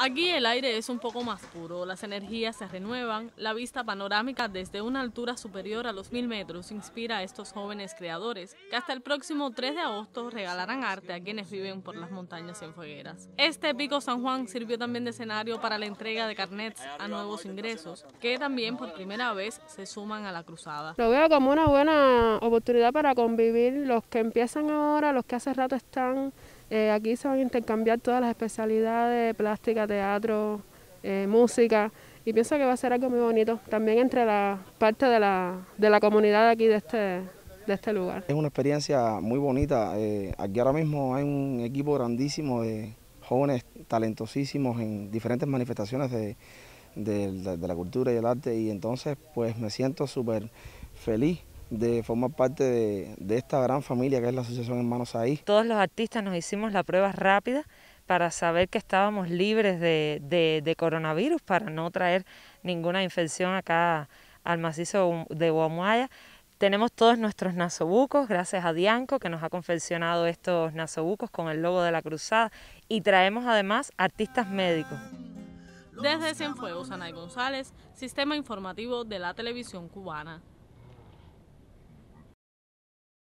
Aquí el aire es un poco más puro, las energías se renuevan, la vista panorámica desde una altura superior a los mil metros inspira a estos jóvenes creadores que hasta el próximo 3 de agosto regalarán arte a quienes viven por las montañas en fogueras. Este pico San Juan sirvió también de escenario para la entrega de carnets a nuevos ingresos, que también por primera vez se suman a la cruzada. Lo veo como una buena oportunidad para convivir los que empiezan ahora, los que hace rato están eh, aquí se van a intercambiar todas las especialidades, plástica, teatro, eh, música, y pienso que va a ser algo muy bonito, también entre la parte de la, comunidad aquí de este, de este lugar. Es una experiencia muy bonita, eh, aquí ahora mismo hay un equipo grandísimo de jóvenes talentosísimos en diferentes manifestaciones de, de la cultura y el arte, y entonces pues me siento súper feliz de formar parte de, esta gran familia que es la Asociación Hermanos Ahí. Todos los artistas nos hicimos la prueba rápida para saber que estábamos libres de, coronavirus, para no traer ninguna infección acá al macizo de Guamuaya. Tenemos todos nuestros nasobucos, gracias a Dianco que nos ha confeccionado estos nasobucos con el logo de la cruzada y traemos además artistas médicos. Desde Cienfuegos, Ana González, Sistema Informativo de la Televisión Cubana.